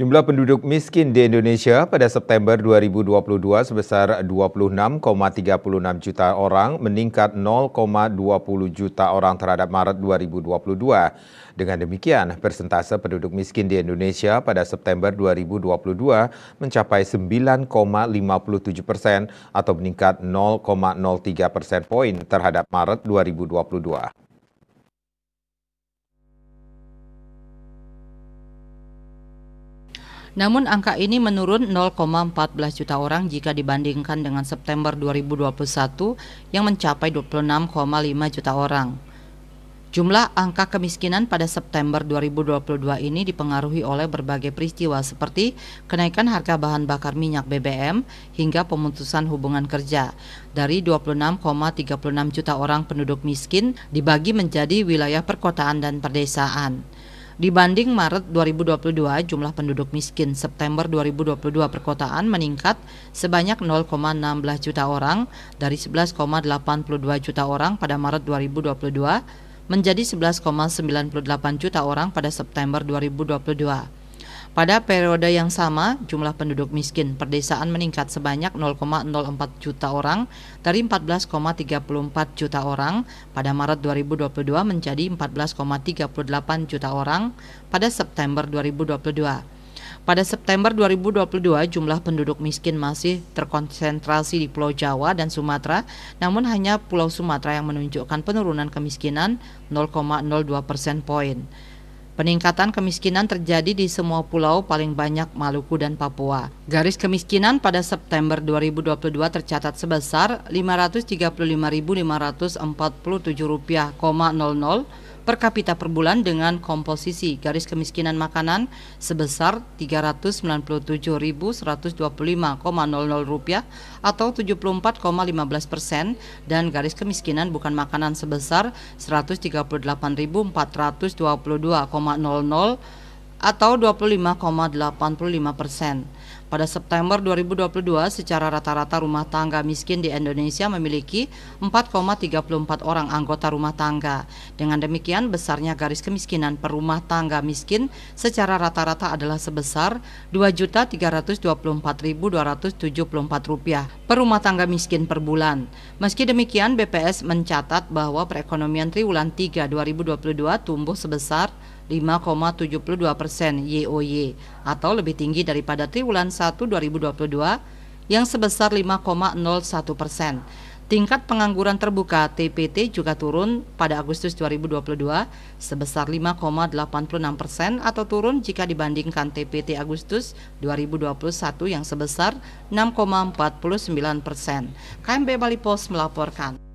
Jumlah penduduk miskin di Indonesia pada September 2022 sebesar 26,36 juta orang meningkat 0,20 juta orang terhadap Maret 2022. Dengan demikian, persentase penduduk miskin di Indonesia pada September 2022 mencapai 9,57 persen atau meningkat 0,03 persen poin terhadap Maret 2022. Namun angka ini menurun 0,14 juta orang jika dibandingkan dengan September 2021 yang mencapai 26,5 juta orang. Jumlah angka kemiskinan pada September 2022 ini dipengaruhi oleh berbagai peristiwa seperti kenaikan harga bahan bakar minyak BBM hingga pemutusan hubungan kerja. Dari 26,36 juta orang penduduk miskin dibagi menjadi wilayah perkotaan dan perdesaan. Dibanding Maret 2022, jumlah penduduk miskin September 2022 perkotaan meningkat sebanyak 0,16 juta orang dari 11,82 juta orang pada Maret 2022 menjadi 11,98 juta orang pada September 2022. Pada periode yang sama, jumlah penduduk miskin perdesaan meningkat sebanyak 0,04 juta orang dari 14,34 juta orang pada Maret 2022 menjadi 14,38 juta orang pada September 2022. Pada September 2022, jumlah penduduk miskin masih terkonsentrasi di Pulau Jawa dan Sumatera, namun hanya Pulau Sumatera yang menunjukkan penurunan kemiskinan 0,02 persen poin. Peningkatan kemiskinan terjadi di semua pulau paling banyak Maluku dan Papua. Garis kemiskinan pada September 2022 tercatat sebesar rupiah, rupiah, per kapita per bulan dengan komposisi garis kemiskinan makanan sebesar Rp 397.125,00 rupiah atau 74,15 persen dan garis kemiskinan bukan makanan sebesar Rp 138.422,00 atau 25,85 persen. Pada September 2022, secara rata-rata rumah tangga miskin di Indonesia memiliki 4,34 orang anggota rumah tangga. Dengan demikian, besarnya garis kemiskinan per rumah tangga miskin secara rata-rata adalah sebesar Rp2.324.274 per rumah tangga miskin per bulan. Meski demikian, BPS mencatat bahwa perekonomian triwulan 3 2022 tumbuh sebesar 5,72 persen YOY atau lebih tinggi daripada triwulan 1 2022 yang sebesar 5,01 persen. Tingkat pengangguran terbuka TPT juga turun pada Agustus 2022 sebesar 5,86 persen atau turun jika dibandingkan TPT Agustus 2021 yang sebesar 6,49 persen. KMB Bali Post melaporkan.